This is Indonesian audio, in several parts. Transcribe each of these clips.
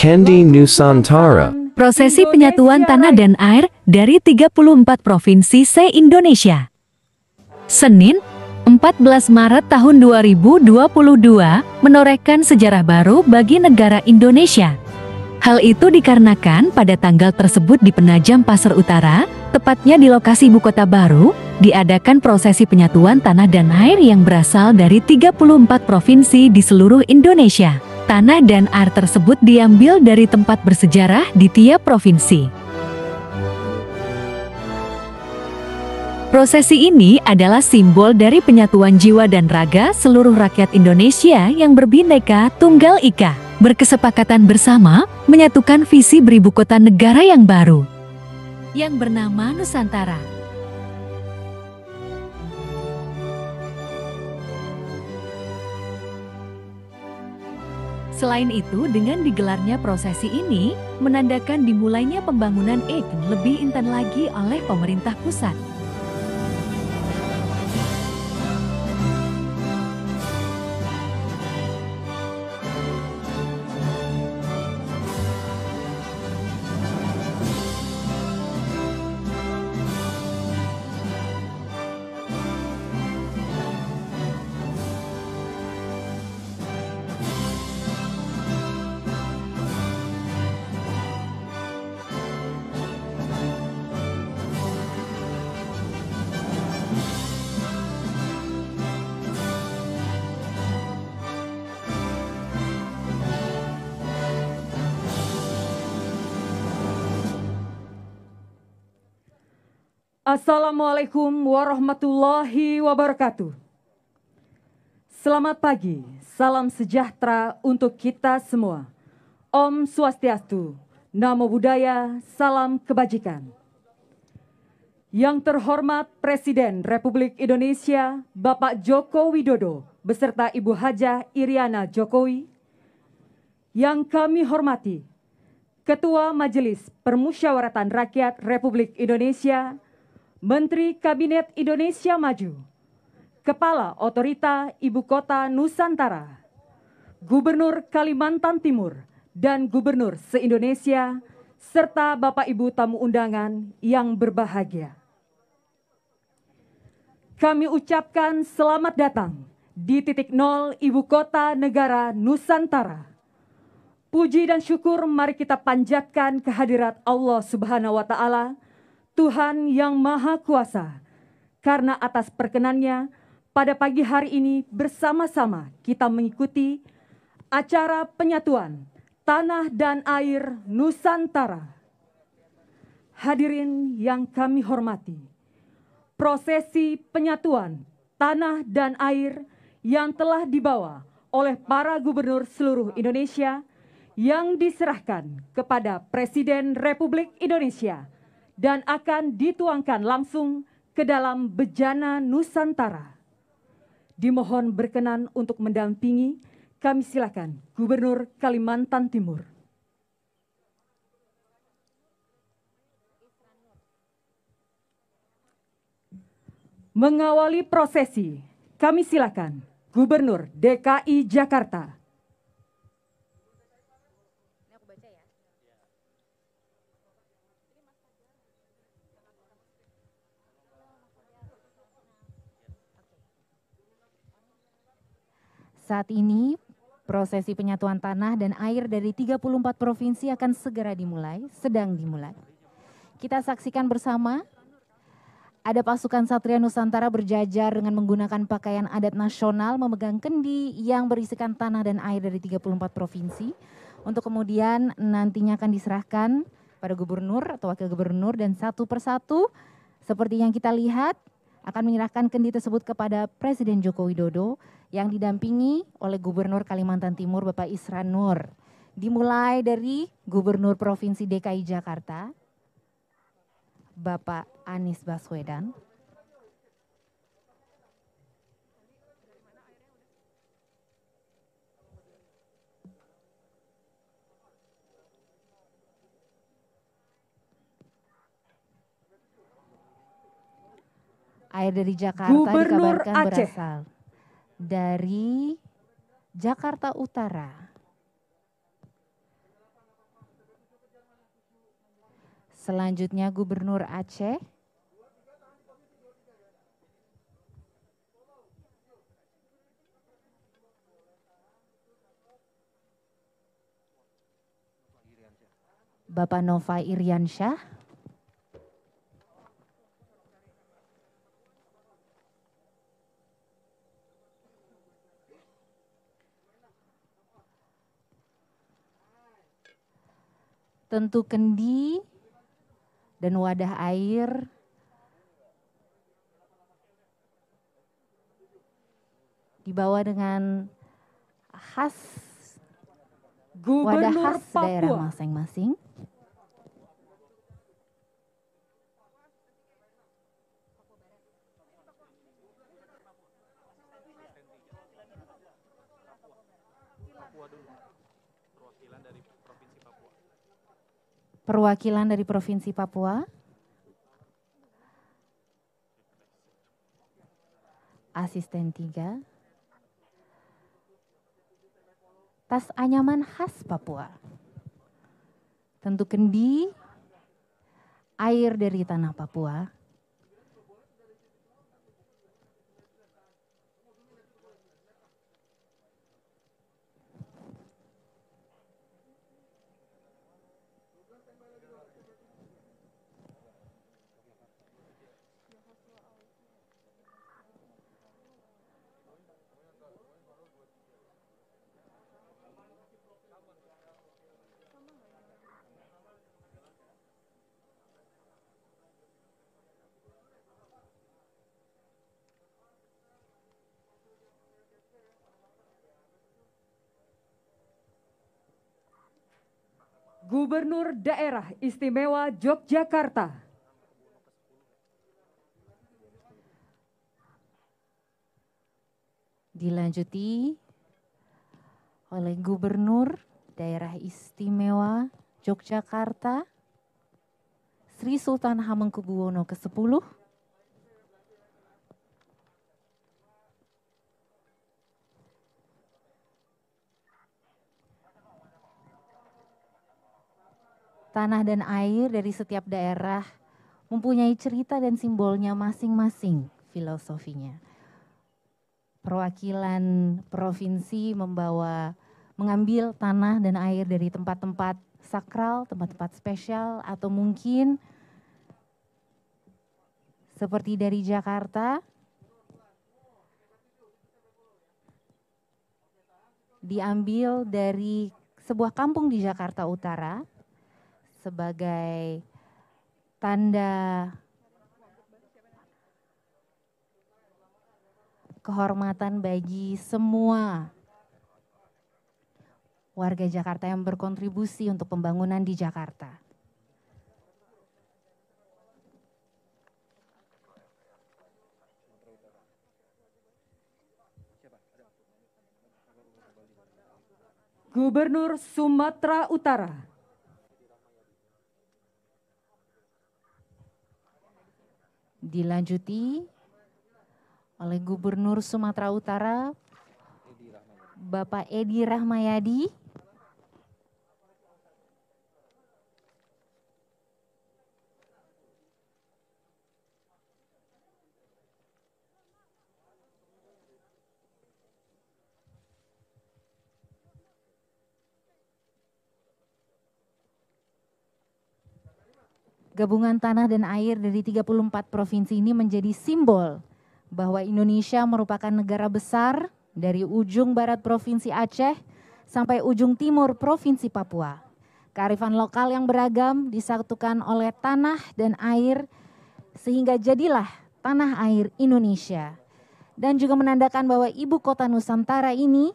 Kendi Nusantara. Prosesi penyatuan tanah dan air dari 34 provinsi se-Indonesia. Senin, 14 Maret tahun 2022 menorehkan sejarah baru bagi negara Indonesia. Hal itu dikarenakan pada tanggal tersebut di Penajam Pasar Utara, tepatnya di lokasi ibu kota baru, diadakan prosesi penyatuan tanah dan air yang berasal dari 34 provinsi di seluruh Indonesia. Tanah dan air tersebut diambil dari tempat bersejarah di tiap provinsi. Prosesi ini adalah simbol dari penyatuan jiwa dan raga seluruh rakyat Indonesia yang berbineka tunggal ika, berkesepakatan bersama, menyatukan visi beribu kota negara yang baru, yang bernama Nusantara. Selain itu, dengan digelarnya prosesi ini, menandakan dimulainya pembangunan ek lebih intens lagi oleh pemerintah pusat. Assalamualaikum warahmatullahi wabarakatuh. Selamat pagi, salam sejahtera untuk kita semua. Om Swastiastu, Namo Buddhaya, salam kebajikan. Yang terhormat Presiden Republik Indonesia, Bapak Joko Widodo, beserta Ibu Haja Iriana Jokowi. Yang kami hormati, Ketua Majelis Permusyawaratan Rakyat Republik Indonesia, Menteri Kabinet Indonesia Maju, Kepala Otorita Ibu Kota Nusantara, Gubernur Kalimantan Timur dan Gubernur se-Indonesia, serta Bapak Ibu tamu undangan yang berbahagia. Kami ucapkan selamat datang di titik nol Ibu Kota Negara Nusantara. Puji dan syukur mari kita panjatkan kehadirat Allah Subhanahu wa taala Tuhan yang Maha Kuasa. Karena atas perkenannya, pada pagi hari ini bersama-sama kita mengikuti acara penyatuan tanah dan air Nusantara. Hadirin yang kami hormati, prosesi penyatuan tanah dan air yang telah dibawa oleh para gubernur seluruh Indonesia yang diserahkan kepada Presiden Republik Indonesia dan akan dituangkan langsung ke dalam bejana Nusantara. Dimohon berkenan untuk mendampingi, kami silakan Gubernur Kalimantan Timur. Mengawali prosesi, kami silakan Gubernur DKI Jakarta. Saat ini, prosesi penyatuan tanah dan air dari 34 provinsi akan segera dimulai, sedang dimulai. Kita saksikan bersama ada pasukan Satria Nusantara berjajar dengan menggunakan pakaian adat nasional memegang kendi yang berisikan tanah dan air dari 34 provinsi untuk kemudian nantinya akan diserahkan pada gubernur atau wakil gubernur dan satu persatu seperti yang kita lihat akan menyerahkan kendi tersebut kepada Presiden Joko Widodo yang didampingi oleh Gubernur Kalimantan Timur Bapak Isran Nur. Dimulai dari Gubernur Provinsi DKI Jakarta, Bapak Anies Baswedan, Air dari Jakarta Gubernur dikabarkan Aceh. berasal dari Jakarta Utara. Selanjutnya Gubernur Aceh Bapak Nova Iriansyah. tentu kendi dan wadah air dibawa dengan khas Gubernur wadah khas Papua. daerah masing-masing. perwakilan dari Provinsi Papua. Asisten tiga, Tas anyaman khas Papua. Tentu kendi, air dari tanah Papua, Gubernur Daerah Istimewa Yogyakarta. Dilanjuti oleh Gubernur Daerah Istimewa Yogyakarta Sri Sultan Hamengkubuwono ke-10 tanah dan air dari setiap daerah mempunyai cerita dan simbolnya masing-masing filosofinya. Perwakilan provinsi membawa mengambil tanah dan air dari tempat-tempat sakral, tempat-tempat spesial atau mungkin seperti dari Jakarta diambil dari sebuah kampung di Jakarta Utara sebagai tanda kehormatan bagi semua warga Jakarta yang berkontribusi untuk pembangunan di Jakarta. Gubernur Sumatera Utara Dilanjuti oleh Gubernur Sumatera Utara Bapak Edi Rahmayadi Gabungan tanah dan air dari 34 provinsi ini menjadi simbol bahwa Indonesia merupakan negara besar dari ujung barat Provinsi Aceh sampai ujung timur Provinsi Papua. Kearifan lokal yang beragam disatukan oleh tanah dan air sehingga jadilah tanah air Indonesia. Dan juga menandakan bahwa ibu kota Nusantara ini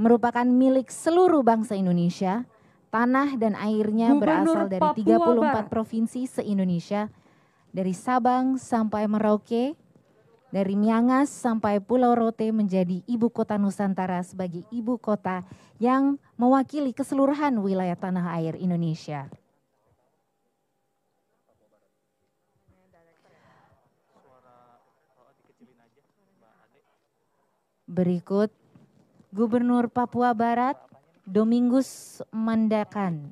merupakan milik seluruh bangsa Indonesia Tanah dan airnya Gubernur berasal dari Papua 34 Barat. provinsi se-Indonesia, dari Sabang sampai Merauke, dari Miangas sampai Pulau Rote menjadi ibu kota Nusantara sebagai ibu kota yang mewakili keseluruhan wilayah tanah air Indonesia. Berikut Gubernur Papua Barat Domingus Mandakan.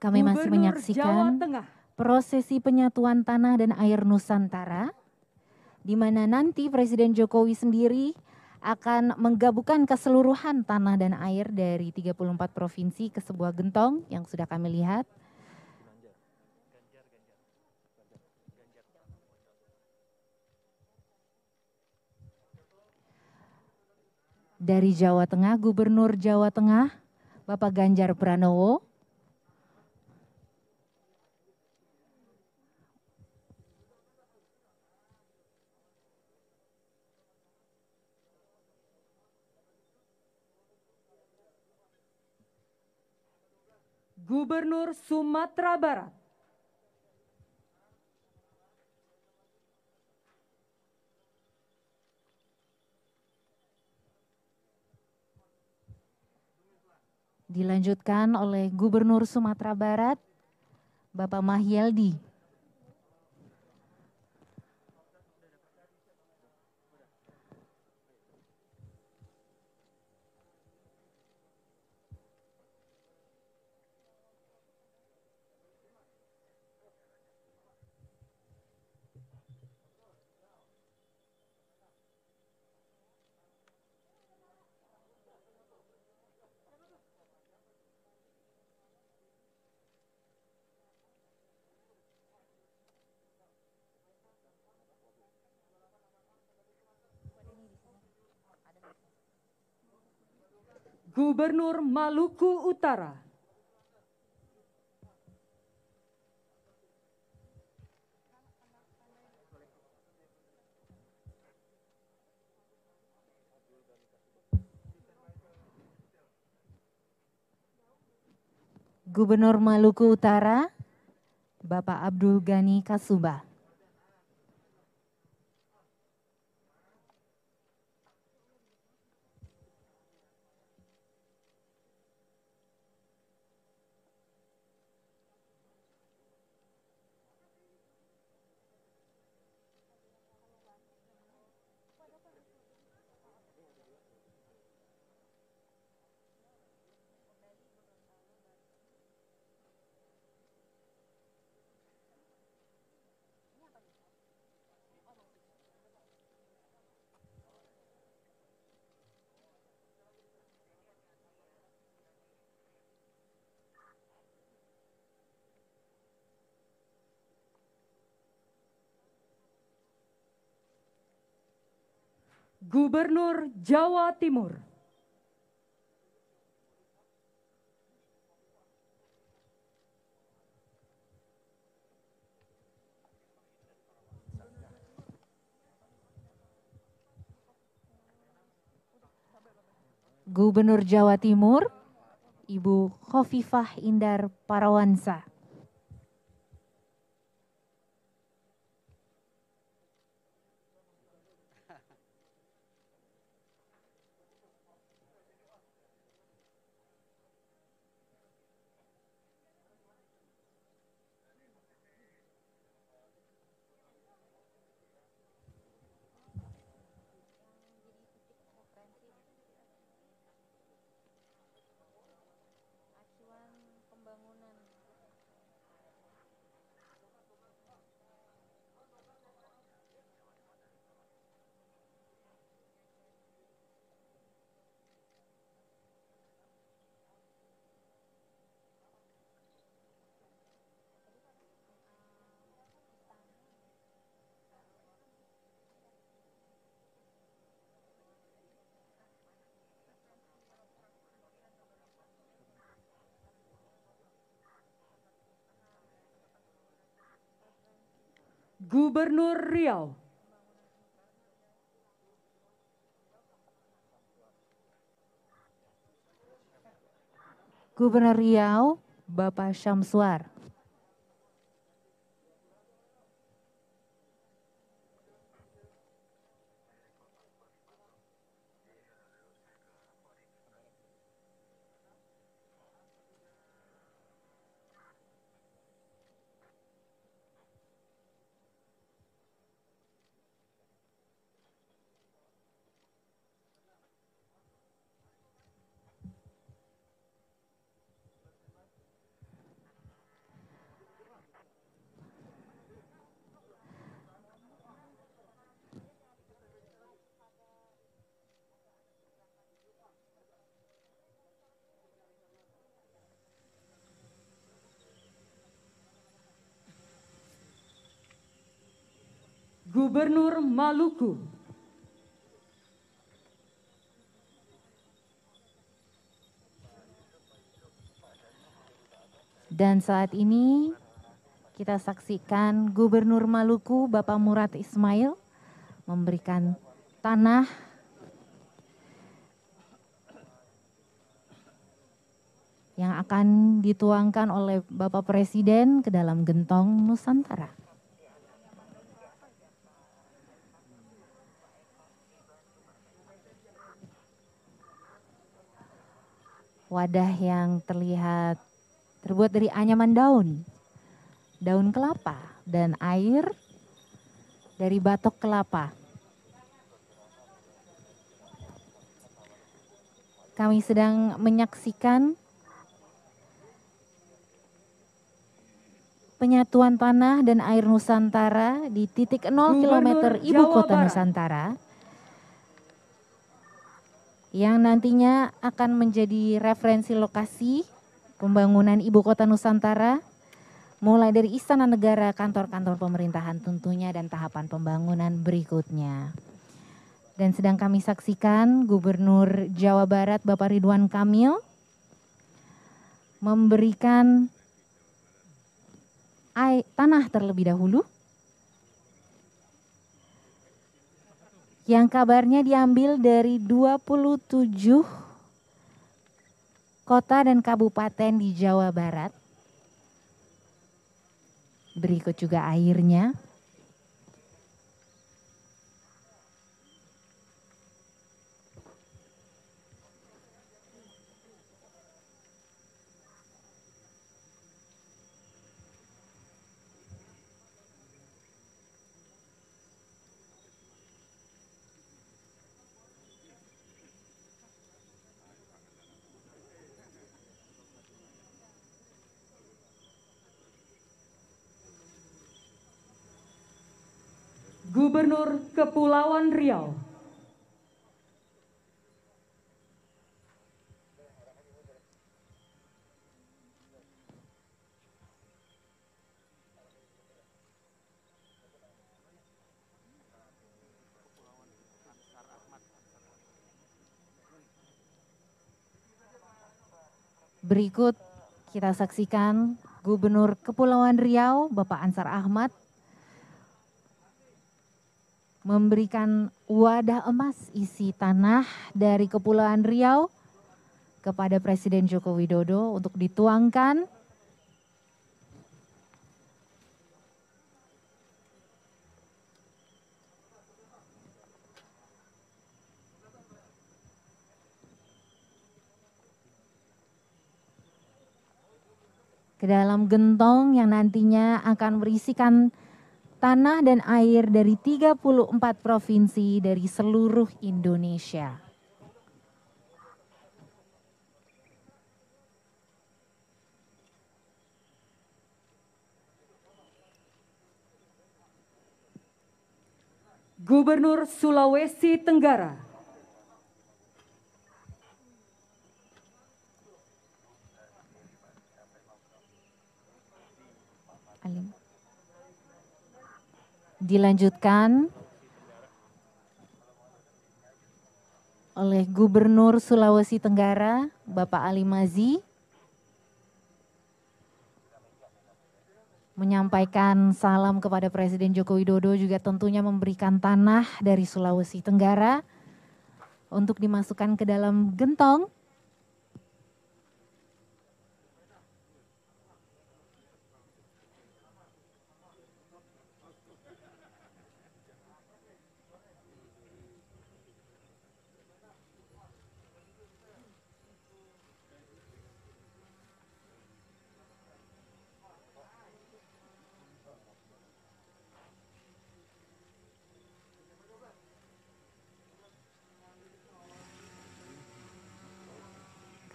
Kami Gubernur masih menyaksikan prosesi penyatuan tanah dan air Nusantara, di mana nanti Presiden Jokowi sendiri akan menggabungkan keseluruhan tanah dan air dari 34 provinsi ke sebuah gentong yang sudah kami lihat. Dari Jawa Tengah, Gubernur Jawa Tengah, Bapak Ganjar Pranowo, Gubernur Sumatera Barat. Dilanjutkan oleh Gubernur Sumatera Barat, Bapak Mahyeldi. Gubernur Maluku Utara. Gubernur Maluku Utara, Bapak Abdul Ghani Kasubah. Gubernur Jawa Timur. Gubernur Jawa Timur, Ibu Khofifah Indar Parawansa. Gubernur Riau. Gubernur Riau, Bapak Syamsuar. Gubernur Maluku Dan saat ini kita saksikan Gubernur Maluku Bapak Murad Ismail memberikan tanah yang akan dituangkan oleh Bapak Presiden ke dalam gentong Nusantara. wadah yang terlihat terbuat dari anyaman daun, daun kelapa, dan air dari batok kelapa. Kami sedang menyaksikan penyatuan tanah dan air Nusantara di titik 0 km Ibu Kota Barat. Nusantara yang nantinya akan menjadi referensi lokasi pembangunan ibu kota Nusantara mulai dari istana negara, kantor-kantor pemerintahan tentunya dan tahapan pembangunan berikutnya. Dan sedang kami saksikan Gubernur Jawa Barat Bapak Ridwan Kamil memberikan tanah terlebih dahulu yang kabarnya diambil dari 27 kota dan kabupaten di Jawa Barat. Berikut juga airnya. Gubernur Kepulauan Riau. Berikut kita saksikan Gubernur Kepulauan Riau, Bapak Ansar Ahmad, memberikan wadah emas isi tanah dari Kepulauan Riau kepada Presiden Joko Widodo untuk dituangkan ke dalam gentong yang nantinya akan berisikan tanah dan air dari 34 provinsi dari seluruh Indonesia. Gubernur Sulawesi Tenggara dilanjutkan oleh Gubernur Sulawesi Tenggara, Bapak Ali Mazi, menyampaikan salam kepada Presiden Joko Widodo juga tentunya memberikan tanah dari Sulawesi Tenggara untuk dimasukkan ke dalam gentong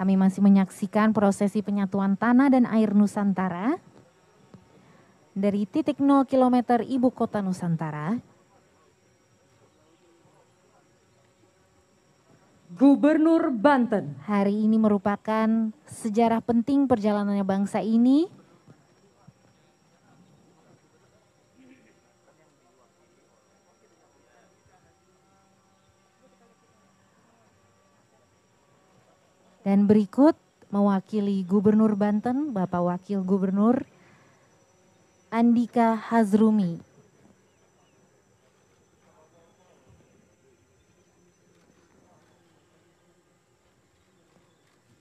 Kami masih menyaksikan prosesi penyatuan tanah dan air Nusantara dari titik 0 km Ibu Kota Nusantara. Gubernur Banten. Hari ini merupakan sejarah penting perjalanannya bangsa ini Dan berikut mewakili Gubernur Banten, Bapak Wakil Gubernur Andika Hazrumi.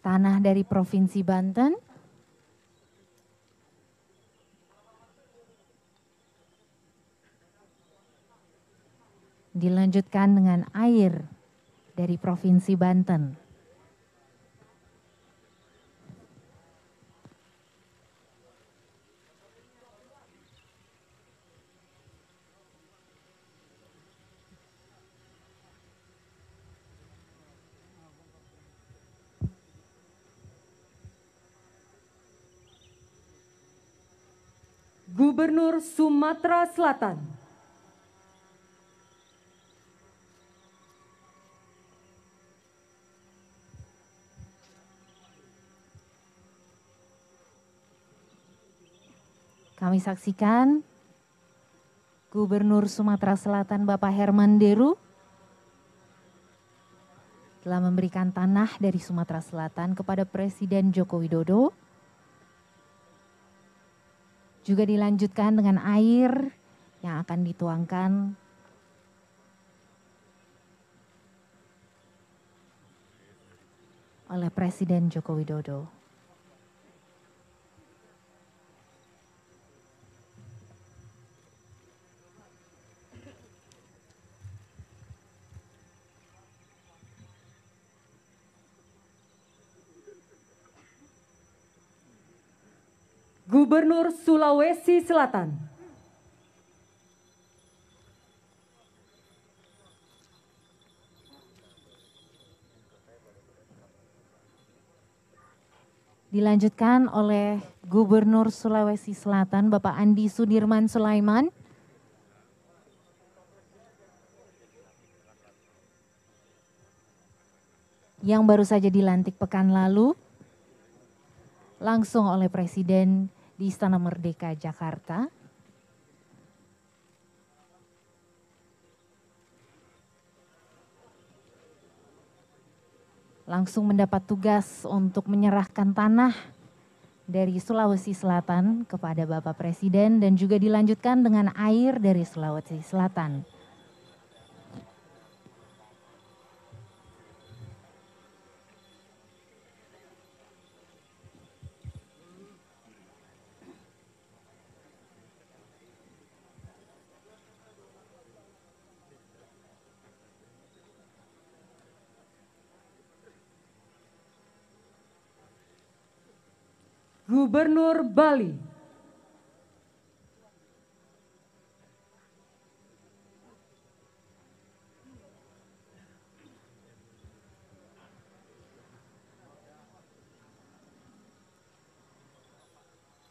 Tanah dari Provinsi Banten. Dilanjutkan dengan air dari Provinsi Banten. Gubernur Sumatera Selatan. Kami saksikan Gubernur Sumatera Selatan Bapak Herman Deru telah memberikan tanah dari Sumatera Selatan kepada Presiden Joko Widodo juga dilanjutkan dengan air yang akan dituangkan oleh Presiden Joko Widodo. Gubernur Sulawesi Selatan. Dilanjutkan oleh Gubernur Sulawesi Selatan Bapak Andi Sudirman Sulaiman. Yang baru saja dilantik pekan lalu langsung oleh Presiden di Istana Merdeka Jakarta. Langsung mendapat tugas untuk menyerahkan tanah dari Sulawesi Selatan kepada Bapak Presiden dan juga dilanjutkan dengan air dari Sulawesi Selatan. Gubernur Bali.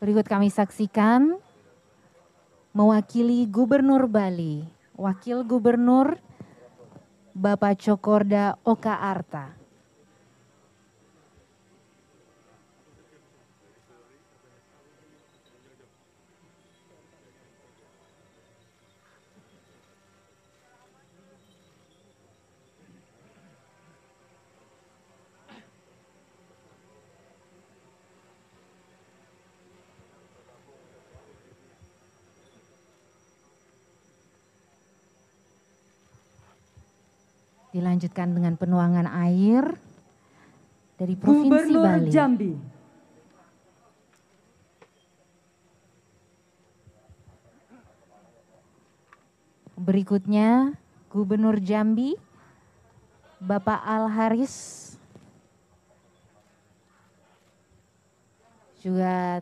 Berikut kami saksikan mewakili Gubernur Bali, Wakil Gubernur Bapak Cokorda Oka Arta. Dilanjutkan dengan penuangan air dari Provinsi Gubernur Bali. Jambi. Berikutnya Gubernur Jambi, Bapak Al Haris. Juga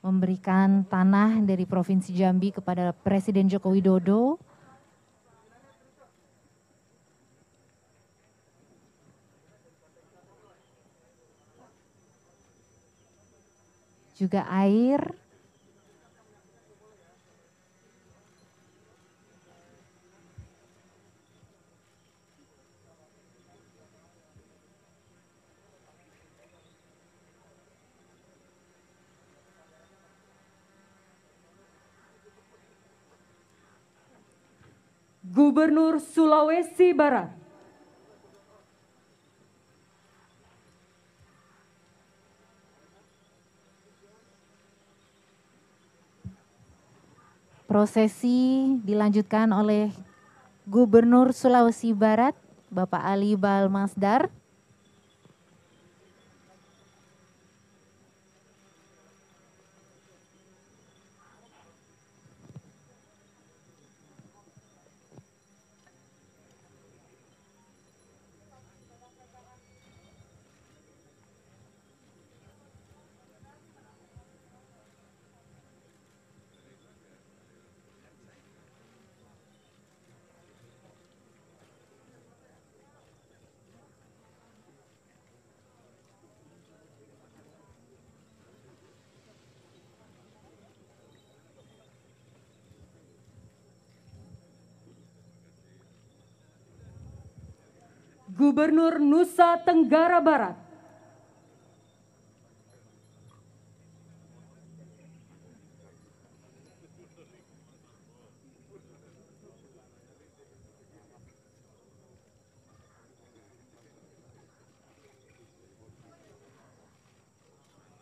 memberikan tanah dari Provinsi Jambi kepada Presiden Joko Widodo juga air. Gubernur Sulawesi Barat Prosesi dilanjutkan oleh Gubernur Sulawesi Barat, Bapak Ali Balmasdar, Gubernur Nusa Tenggara Barat,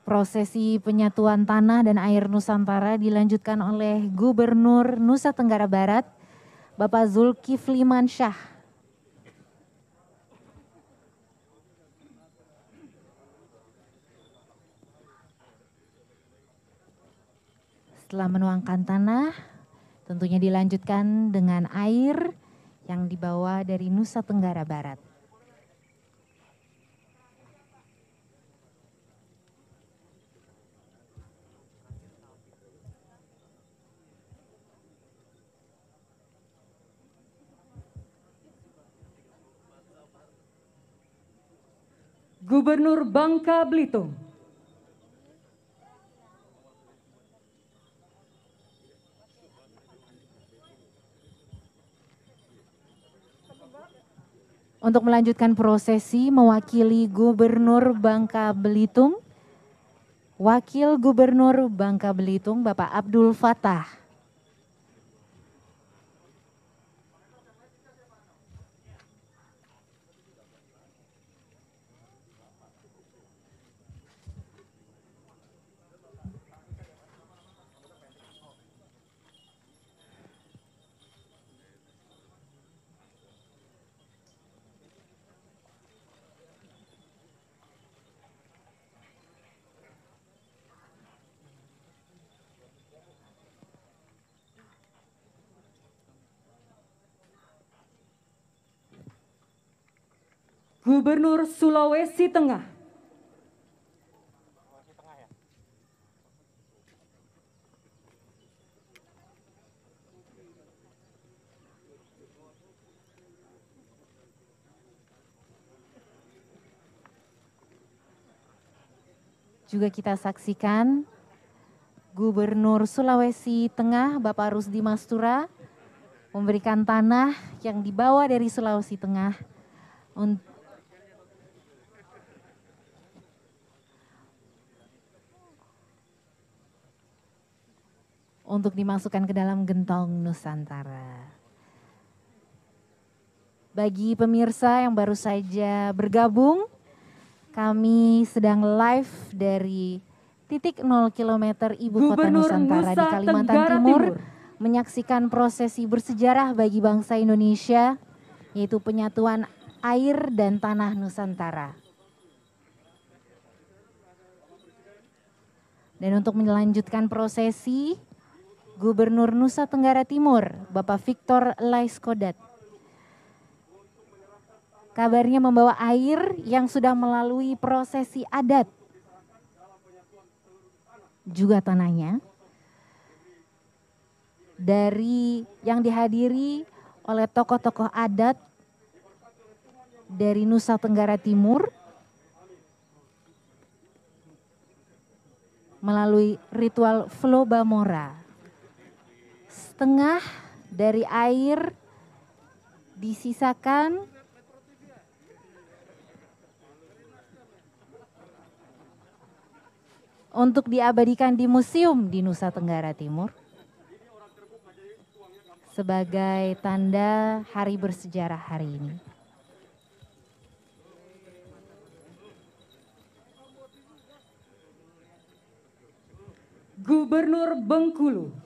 Prosesi penyatuan tanah dan air Nusantara dilanjutkan oleh Gubernur Nusa Tenggara Barat, Bapak Zulkifli Mansyah. Setelah menuangkan tanah, tentunya dilanjutkan dengan air yang dibawa dari Nusa Tenggara Barat. Gubernur Bangka Belitung untuk melanjutkan prosesi mewakili Gubernur Bangka Belitung, Wakil Gubernur Bangka Belitung Bapak Abdul Fatah. Gubernur Sulawesi Tengah, juga kita saksikan Gubernur Sulawesi Tengah Bapak Rusdi Mastura memberikan tanah yang dibawa dari Sulawesi Tengah untuk untuk dimasukkan ke dalam gentong Nusantara. Bagi pemirsa yang baru saja bergabung, kami sedang live dari titik 0 km Ibu Gubernur Kota Nusantara Nusa di Kalimantan Tenggara Timur, Timur menyaksikan prosesi bersejarah bagi bangsa Indonesia yaitu penyatuan air dan tanah Nusantara. Dan untuk melanjutkan prosesi, Gubernur Nusa Tenggara Timur, Bapak Victor Laiskodat. Kabarnya membawa air yang sudah melalui prosesi adat. Juga tanahnya. Dari yang dihadiri oleh tokoh-tokoh adat dari Nusa Tenggara Timur melalui ritual Flobamora setengah dari air disisakan untuk diabadikan di museum di Nusa Tenggara Timur sebagai tanda hari bersejarah hari ini. Gubernur Bengkulu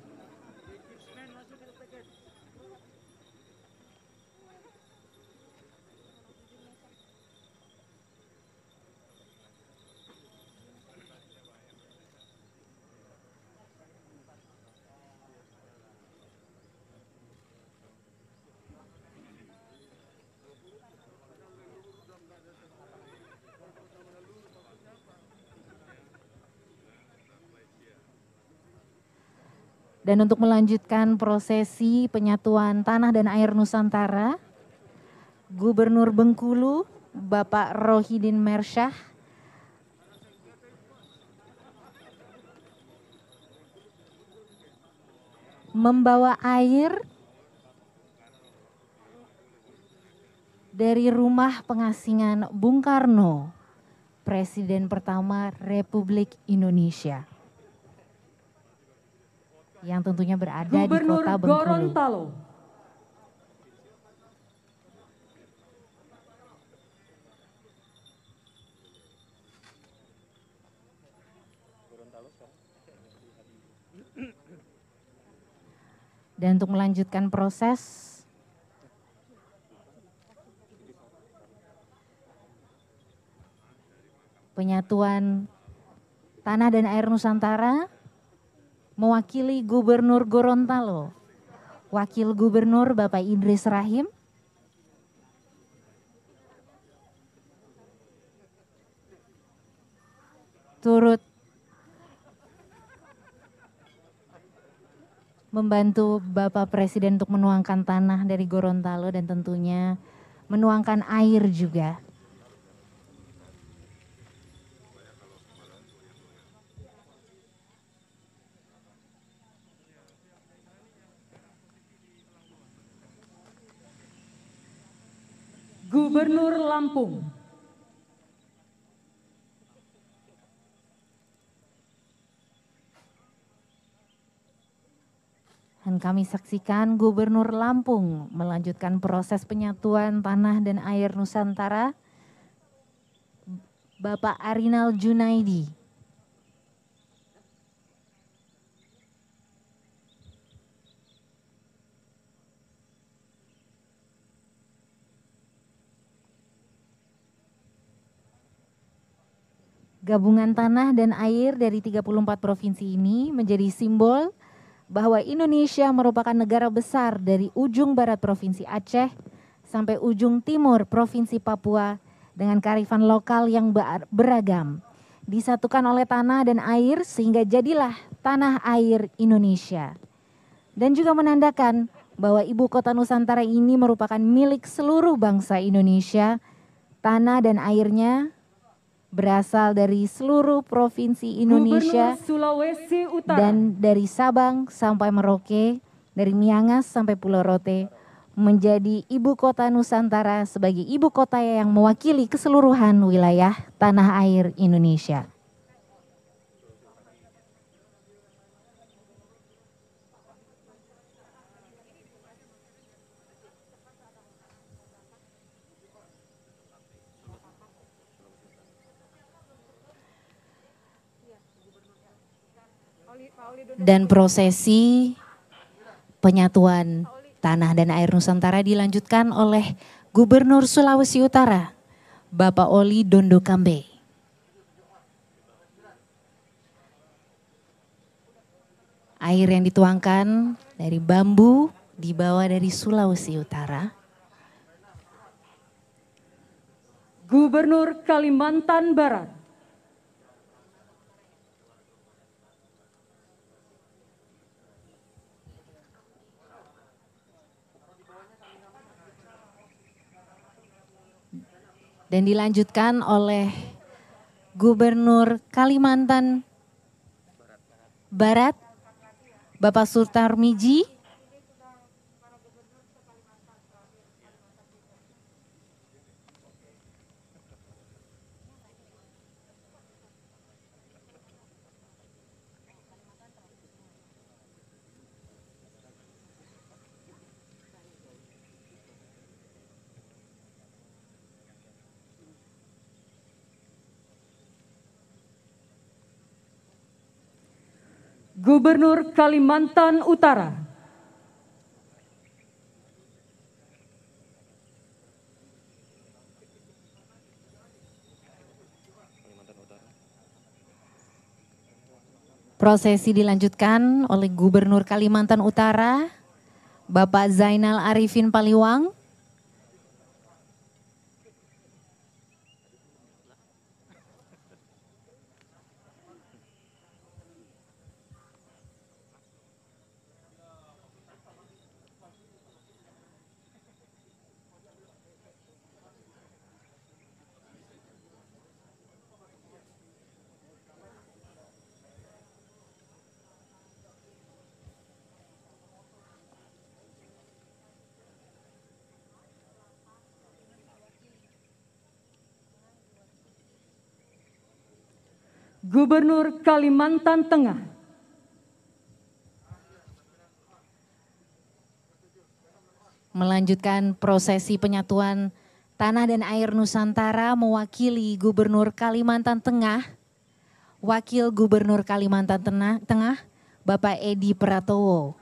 Dan untuk melanjutkan prosesi penyatuan tanah dan air Nusantara, Gubernur Bengkulu Bapak Rohidin Mersyah membawa air dari rumah pengasingan Bung Karno, Presiden pertama Republik Indonesia yang tentunya berada Gubernur di kota Bengkulu. Gorontalo. Dan untuk melanjutkan proses penyatuan tanah dan air Nusantara mewakili Gubernur Gorontalo. Wakil Gubernur Bapak Idris Rahim. Turut membantu Bapak Presiden untuk menuangkan tanah dari Gorontalo dan tentunya menuangkan air juga Gubernur Lampung. Dan kami saksikan Gubernur Lampung melanjutkan proses penyatuan tanah dan air Nusantara, Bapak Arinal Junaidi. Gabungan tanah dan air dari 34 provinsi ini menjadi simbol bahwa Indonesia merupakan negara besar dari ujung barat Provinsi Aceh sampai ujung timur Provinsi Papua dengan karifan lokal yang beragam. Disatukan oleh tanah dan air sehingga jadilah tanah air Indonesia. Dan juga menandakan bahwa ibu kota Nusantara ini merupakan milik seluruh bangsa Indonesia. Tanah dan airnya berasal dari seluruh provinsi Indonesia dan dari Sabang sampai Merauke, dari Miangas sampai Pulau Rote menjadi ibu kota Nusantara sebagai ibu kota yang mewakili keseluruhan wilayah tanah air Indonesia. dan prosesi penyatuan tanah dan air Nusantara dilanjutkan oleh Gubernur Sulawesi Utara, Bapak Oli Dondo Kambe. Air yang dituangkan dari bambu dibawa dari Sulawesi Utara. Gubernur Kalimantan Barat dan dilanjutkan oleh Gubernur Kalimantan Barat Bapak Surtarmiji. Miji Gubernur Kalimantan Utara. Prosesi dilanjutkan oleh Gubernur Kalimantan Utara, Bapak Zainal Arifin Paliwang. Gubernur Kalimantan Tengah. Melanjutkan prosesi penyatuan Tanah dan Air Nusantara mewakili Gubernur Kalimantan Tengah, Wakil Gubernur Kalimantan Tengah, Bapak Edi Pratowo.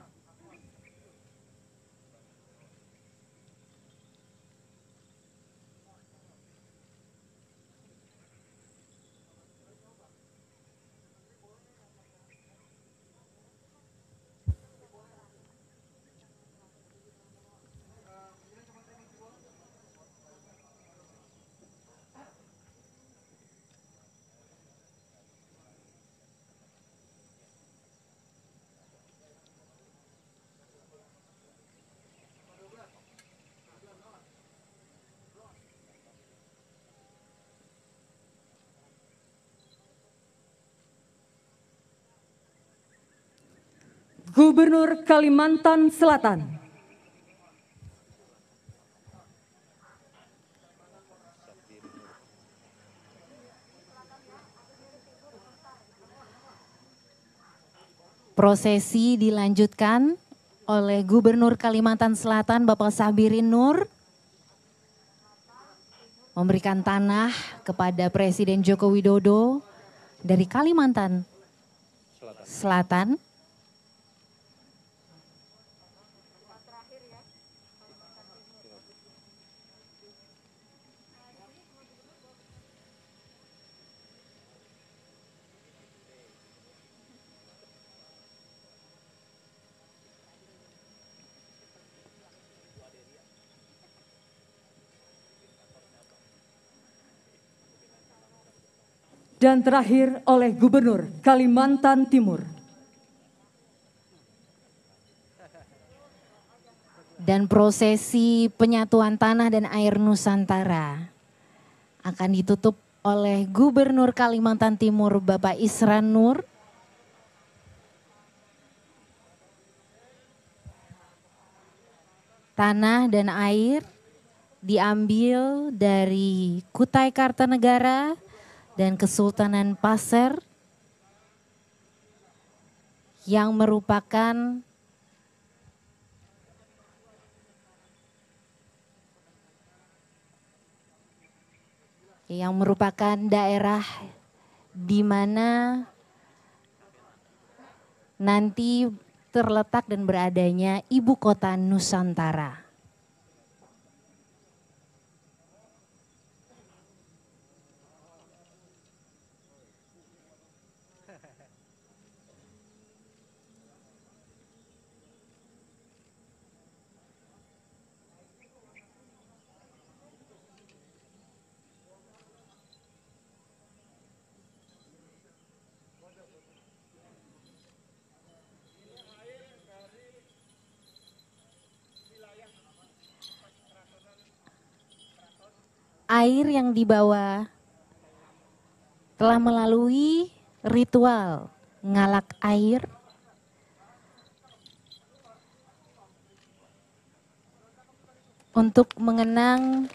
Gubernur Kalimantan Selatan. Prosesi dilanjutkan oleh Gubernur Kalimantan Selatan Bapak Sabirin Nur memberikan tanah kepada Presiden Joko Widodo dari Kalimantan Selatan. Selatan. dan terakhir oleh Gubernur Kalimantan Timur. Dan prosesi penyatuan tanah dan air Nusantara akan ditutup oleh Gubernur Kalimantan Timur Bapak Isran Nur. Tanah dan air diambil dari Kutai Kartanegara dan Kesultanan Pasir yang merupakan yang merupakan daerah di mana nanti terletak dan beradanya ibu kota Nusantara. air yang dibawa telah melalui ritual ngalak air untuk mengenang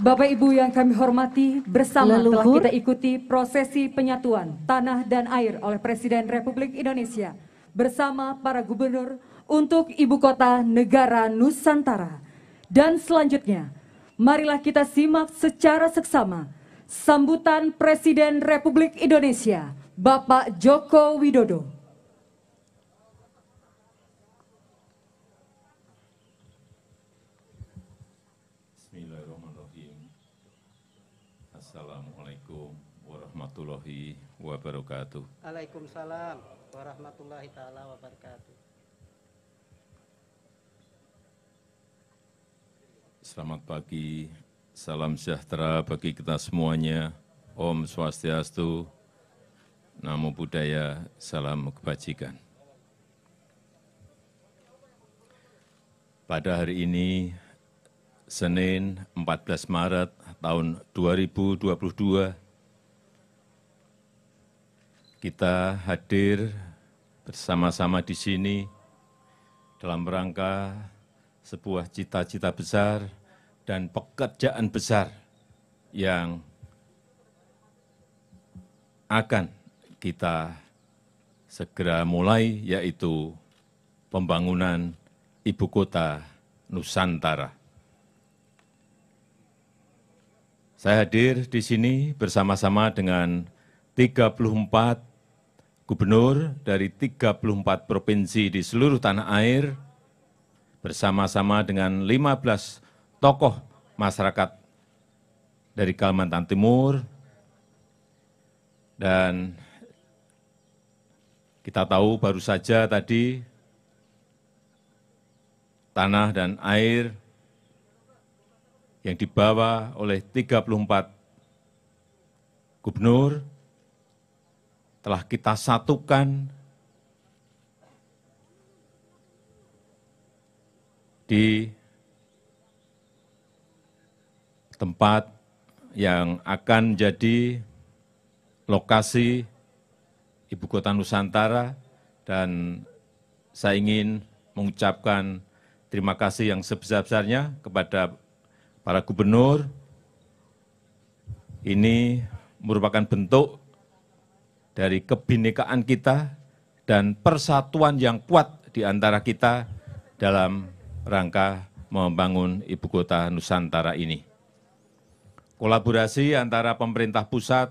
Bapak Ibu yang kami hormati, bersama Leluhur. telah kita ikuti prosesi penyatuan tanah dan air oleh Presiden Republik Indonesia bersama para gubernur, untuk ibu kota negara Nusantara. Dan selanjutnya, marilah kita simak secara seksama sambutan Presiden Republik Indonesia, Bapak Joko Widodo. Assalamualaikum warahmatullahi wabarakatuh. Waalaikumsalam warahmatullahi taala wabarakatuh. Selamat pagi, salam sejahtera bagi kita semuanya. Om Swastiastu, Namo Buddhaya, salam kebajikan. Pada hari ini, Senin 14 Maret tahun 2022, kita hadir bersama-sama di sini dalam rangka sebuah cita-cita besar dan pekerjaan besar yang akan kita segera mulai, yaitu pembangunan ibu kota Nusantara. Saya hadir di sini bersama-sama dengan 34 gubernur dari 34 provinsi di seluruh tanah air, bersama-sama dengan 15 tokoh masyarakat dari kalimantan timur dan kita tahu baru saja tadi tanah dan air yang dibawa oleh 34 gubernur telah kita satukan di tempat yang akan jadi lokasi ibu kota Nusantara dan saya ingin mengucapkan terima kasih yang sebesar-besarnya kepada para gubernur. Ini merupakan bentuk dari kebinekaan kita dan persatuan yang kuat di antara kita dalam rangka membangun ibu kota Nusantara ini kolaborasi antara pemerintah pusat,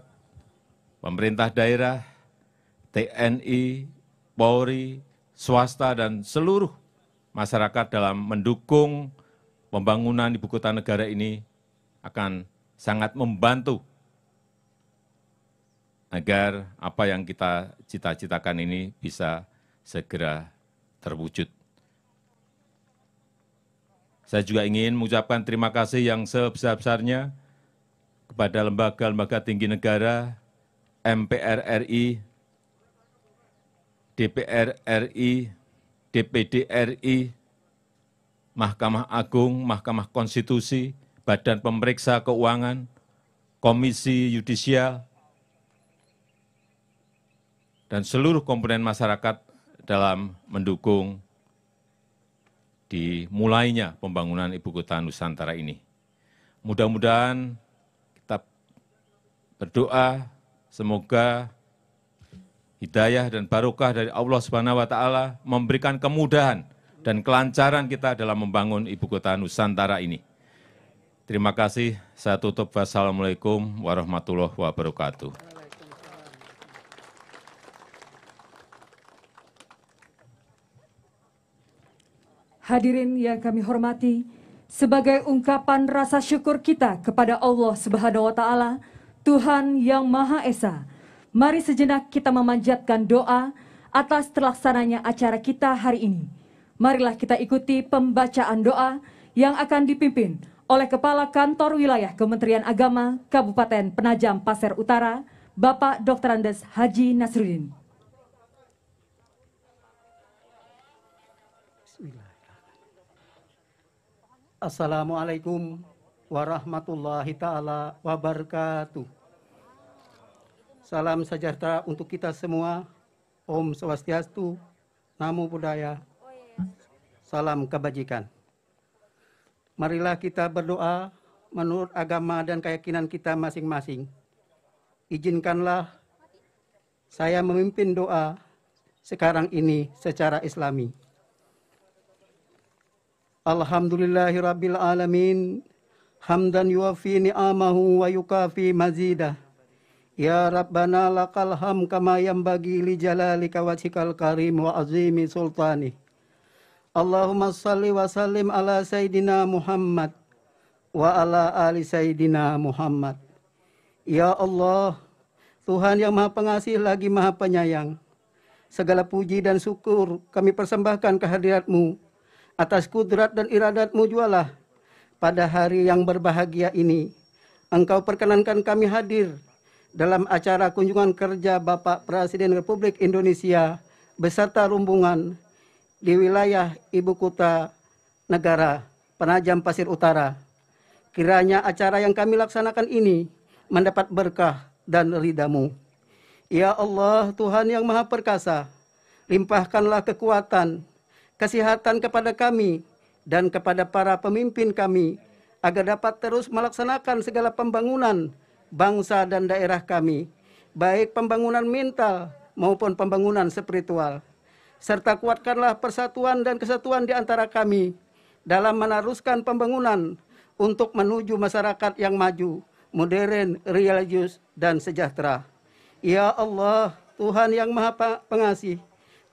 pemerintah daerah, TNI, Polri, swasta, dan seluruh masyarakat dalam mendukung pembangunan ibu kota negara ini akan sangat membantu agar apa yang kita cita-citakan ini bisa segera terwujud. Saya juga ingin mengucapkan terima kasih yang sebesar-besarnya kepada lembaga-lembaga tinggi negara, MPR RI, DPR RI, DPD RI, Mahkamah Agung, Mahkamah Konstitusi, Badan Pemeriksa Keuangan, Komisi Yudisial, dan seluruh komponen masyarakat dalam mendukung dimulainya pembangunan Ibu Kota Nusantara ini. Mudah-mudahan berdoa semoga hidayah dan barokah dari Allah Subhanahu wa taala memberikan kemudahan dan kelancaran kita dalam membangun ibu kota Nusantara ini. Terima kasih. Saya tutup. Wassalamualaikum warahmatullahi wabarakatuh. Hadirin yang kami hormati, sebagai ungkapan rasa syukur kita kepada Allah Subhanahu wa taala Tuhan Yang Maha Esa. Mari sejenak kita memanjatkan doa atas terlaksananya acara kita hari ini. Marilah kita ikuti pembacaan doa yang akan dipimpin oleh Kepala Kantor Wilayah Kementerian Agama Kabupaten Penajam Pasir Utara, Bapak Dr. Andes Haji Nasruddin. Assalamualaikum warahmatullahi taala wabarakatuh. Salam sejahtera untuk kita semua. Om Swastiastu, Namo Buddhaya. Salam kebajikan. Marilah kita berdoa menurut agama dan keyakinan kita masing-masing. Izinkanlah saya memimpin doa sekarang ini secara islami. Alhamdulillahirabbil hamdan yuafi ni'amahu wa yukafi mazidah. Ya Rabbana lakal ham kama bagi li jalalika wajhikal karim wa azimi sultani. Allahumma salli wa sallim ala Sayyidina Muhammad wa ala ali Sayyidina Muhammad. Ya Allah, Tuhan yang maha pengasih lagi maha penyayang. Segala puji dan syukur kami persembahkan kehadiratmu. Atas kudrat dan iradatmu jualah pada hari yang berbahagia ini, engkau perkenankan kami hadir dalam acara kunjungan kerja Bapak Presiden Republik Indonesia beserta rombongan di wilayah Ibu Kota Negara Penajam Pasir Utara. Kiranya acara yang kami laksanakan ini mendapat berkah dan ridamu. Ya Allah Tuhan yang Maha Perkasa, limpahkanlah kekuatan, kesehatan kepada kami dan kepada para pemimpin kami agar dapat terus melaksanakan segala pembangunan bangsa dan daerah kami, baik pembangunan mental maupun pembangunan spiritual. Serta kuatkanlah persatuan dan kesatuan di antara kami dalam meneruskan pembangunan untuk menuju masyarakat yang maju, modern, religius, dan sejahtera. Ya Allah, Tuhan yang Maha Pengasih,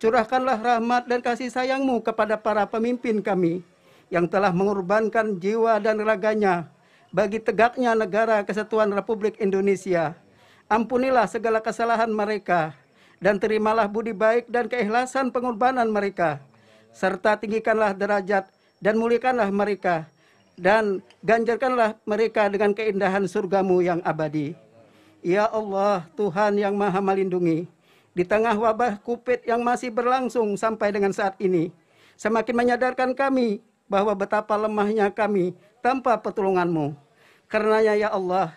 curahkanlah rahmat dan kasih sayangmu kepada para pemimpin kami, yang telah mengorbankan jiwa dan raganya bagi tegaknya negara kesatuan Republik Indonesia. Ampunilah segala kesalahan mereka dan terimalah budi baik dan keikhlasan pengorbanan mereka serta tinggikanlah derajat dan mulikanlah mereka dan ganjarkanlah mereka dengan keindahan surgamu yang abadi. Ya Allah, Tuhan yang maha melindungi, di tengah wabah kupit yang masih berlangsung sampai dengan saat ini, semakin menyadarkan kami bahwa betapa lemahnya kami tanpa pertolonganmu. Karenanya ya Allah,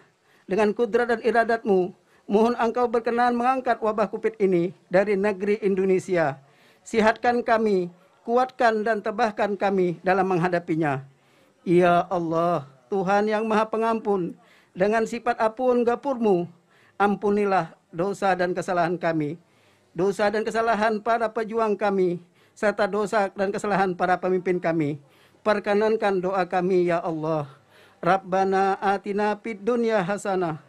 dengan kudrat dan iradatmu, mohon engkau berkenan mengangkat wabah kupit ini dari negeri Indonesia. Sihatkan kami, kuatkan dan tebahkan kami dalam menghadapinya. Ya Allah, Tuhan yang maha pengampun, dengan sifat apun gapurmu, ampunilah dosa dan kesalahan kami, dosa dan kesalahan para pejuang kami, serta dosa dan kesalahan para pemimpin kami. Perkenankan doa kami ya Allah. Rabbana atina fid dunya hasanah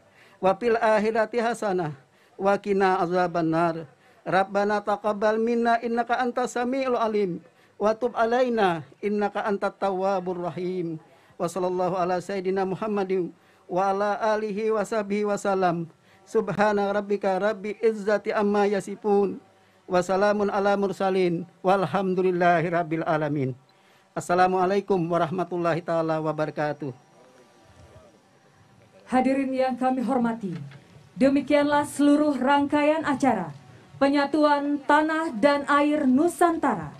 wa fil akhirati hasanah wa qina azabannar. Rabbana taqabbal minna innaka antas samiul alim wa tub alaina innaka antat tawwabur rahim. Wa sallallahu ala sayidina Muhammadin wa ala alihi wa sahbihi salam. Subhana rabbika rabbi izzati amma yasifun. Wassalamun ala mursalin. Walhamdulillahi rabbil alamin. Assalamualaikum warahmatullahi taala wabarakatuh. Hadirin yang kami hormati, demikianlah seluruh rangkaian acara penyatuan tanah dan air Nusantara.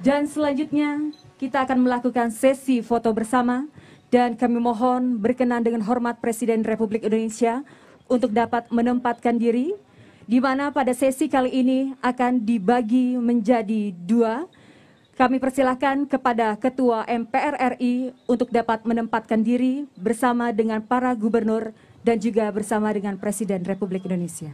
Dan selanjutnya kita akan melakukan sesi foto bersama dan kami mohon berkenan dengan hormat Presiden Republik Indonesia untuk dapat menempatkan diri di mana pada sesi kali ini akan dibagi menjadi dua kami persilahkan kepada Ketua MPR RI untuk dapat menempatkan diri bersama dengan para gubernur dan juga bersama dengan Presiden Republik Indonesia.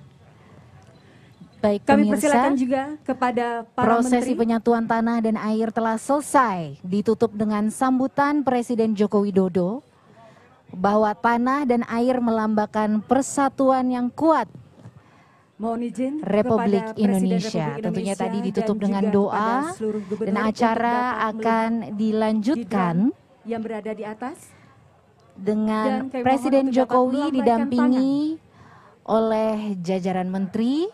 Baik, Kami pemirsa, persilakan juga kepada para prosesi menteri. penyatuan tanah dan air telah selesai ditutup dengan sambutan Presiden Joko Widodo bahwa tanah dan air melambangkan persatuan yang kuat Mohon izin Republik Indonesia. Republik Indonesia. Tentunya tadi ditutup dengan doa dan acara akan dilanjutkan yang berada di atas dengan Presiden Jokowi didampingi tangan. oleh jajaran menteri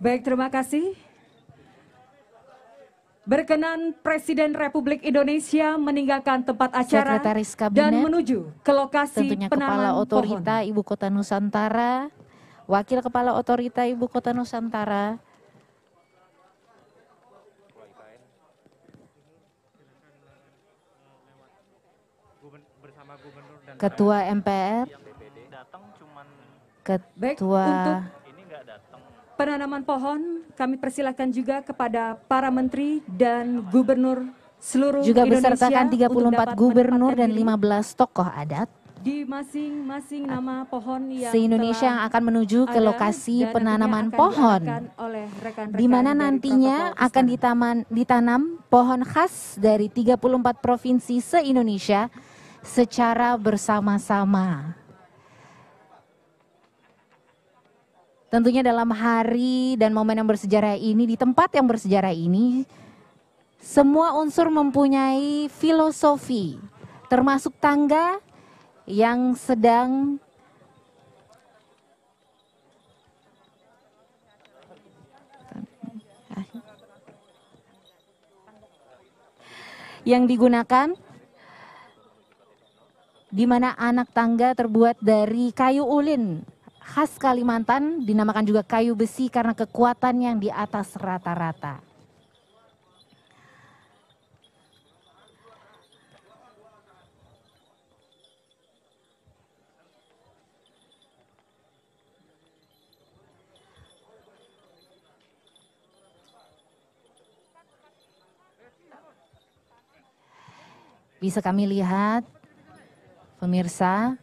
Baik, terima kasih. Berkenan Presiden Republik Indonesia meninggalkan tempat acara Kabinet, dan menuju ke lokasi tentunya Kepala Otorita pohon. Ibu Kota Nusantara, Wakil Kepala Otorita Ibu Kota Nusantara, Ketua MPR, Ketua Baik, untuk penanaman pohon kami persilahkan juga kepada para menteri dan gubernur seluruh juga Indonesia bersertakan 34 gubernur dan 15 tokoh adat di masing-masing nama pohon yang se-Indonesia yang akan menuju ke lokasi penanaman pohon di mana nantinya akan ditaman, ditanam pohon khas dari 34 provinsi se-Indonesia secara bersama-sama. Tentunya dalam hari dan momen yang bersejarah ini, di tempat yang bersejarah ini, semua unsur mempunyai filosofi, termasuk tangga yang sedang yang digunakan di mana anak tangga terbuat dari kayu ulin khas Kalimantan dinamakan juga kayu besi karena kekuatan yang di atas rata-rata. Bisa kami lihat, pemirsa,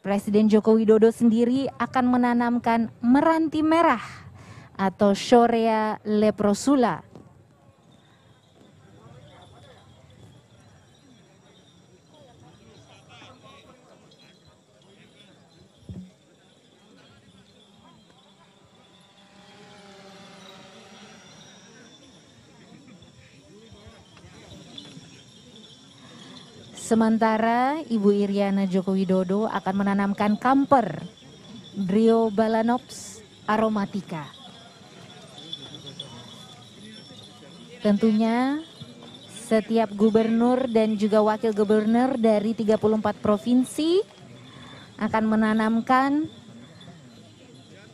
Presiden Joko Widodo sendiri akan menanamkan meranti merah atau Shorea leprosula Sementara Ibu Iriana Joko Widodo akan menanamkan kamper Rio Balanops Aromatika. Tentunya setiap gubernur dan juga wakil gubernur dari 34 provinsi akan menanamkan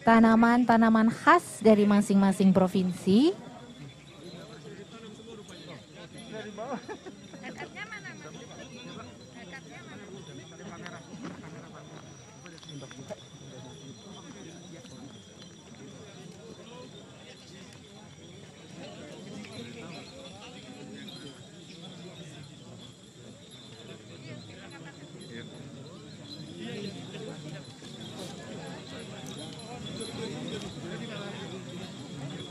tanaman-tanaman khas dari masing-masing provinsi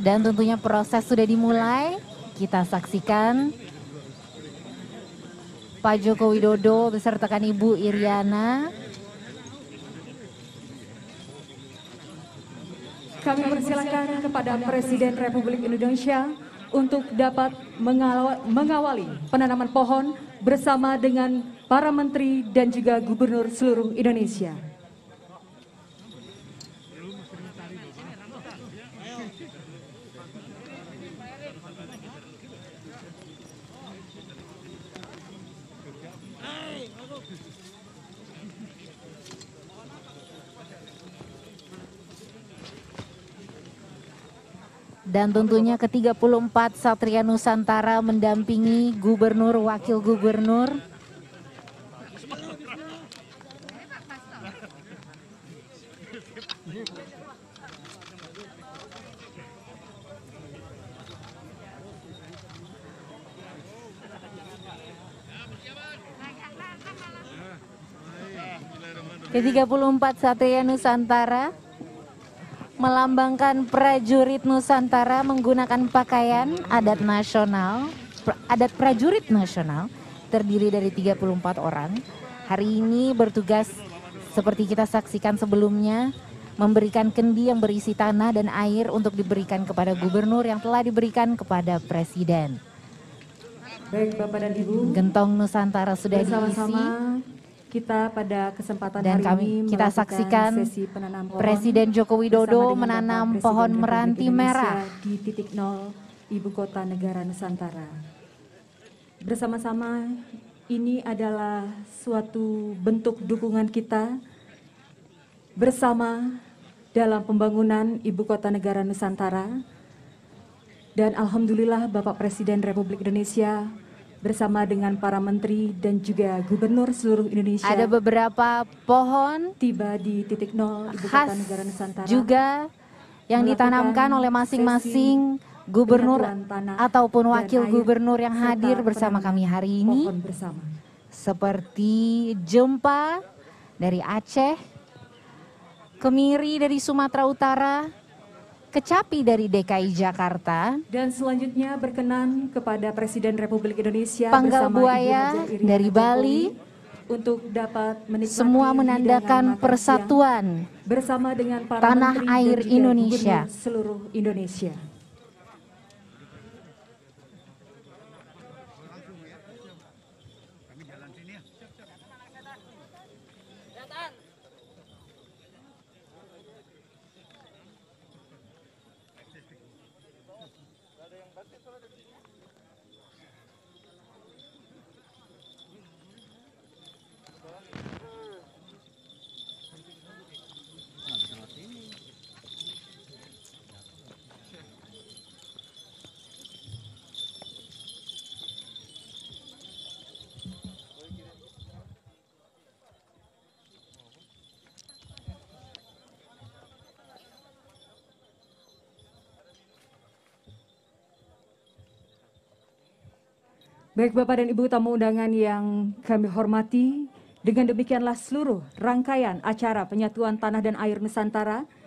Dan tentunya proses sudah dimulai. Kita saksikan Pak Joko Widodo beserta kan Ibu Iriana. Kami persilakan kepada Presiden Republik Indonesia untuk dapat mengawali penanaman pohon bersama dengan para menteri dan juga gubernur seluruh Indonesia. Dan tentunya ke-34 Satria Nusantara mendampingi gubernur, wakil gubernur. Ke-34 Satria Nusantara melambangkan prajurit Nusantara menggunakan pakaian adat nasional, adat prajurit nasional terdiri dari 34 orang. Hari ini bertugas seperti kita saksikan sebelumnya memberikan kendi yang berisi tanah dan air untuk diberikan kepada gubernur yang telah diberikan kepada presiden. Baik Bapak dan Ibu. Gentong Nusantara sudah diisi kita pada kesempatan dan hari kami ini kita saksikan sesi penanam pohon Presiden Joko Widodo menanam Bapak pohon Presiden meranti merah di titik nol ibu kota negara Nusantara. Bersama-sama ini adalah suatu bentuk dukungan kita bersama dalam pembangunan ibu kota negara Nusantara. Dan alhamdulillah Bapak Presiden Republik Indonesia bersama dengan para menteri dan juga gubernur seluruh Indonesia. Ada beberapa pohon tiba di titik nol ibu kota negara Nusantara. Juga yang ditanamkan oleh masing-masing gubernur ataupun wakil air, gubernur yang hadir bersama kami hari ini. Bersama. Seperti jempa dari Aceh, kemiri dari Sumatera Utara, Kecapi dari DKI Jakarta dan selanjutnya berkenan kepada Presiden Republik Indonesia Panggal bersama Buaya Ibu dari Bali untuk dapat menikmati semua menandakan persatuan bersama dengan para tanah air Indonesia seluruh Indonesia. Baik Bapak dan Ibu tamu undangan yang kami hormati, dengan demikianlah seluruh rangkaian acara penyatuan tanah dan air Nusantara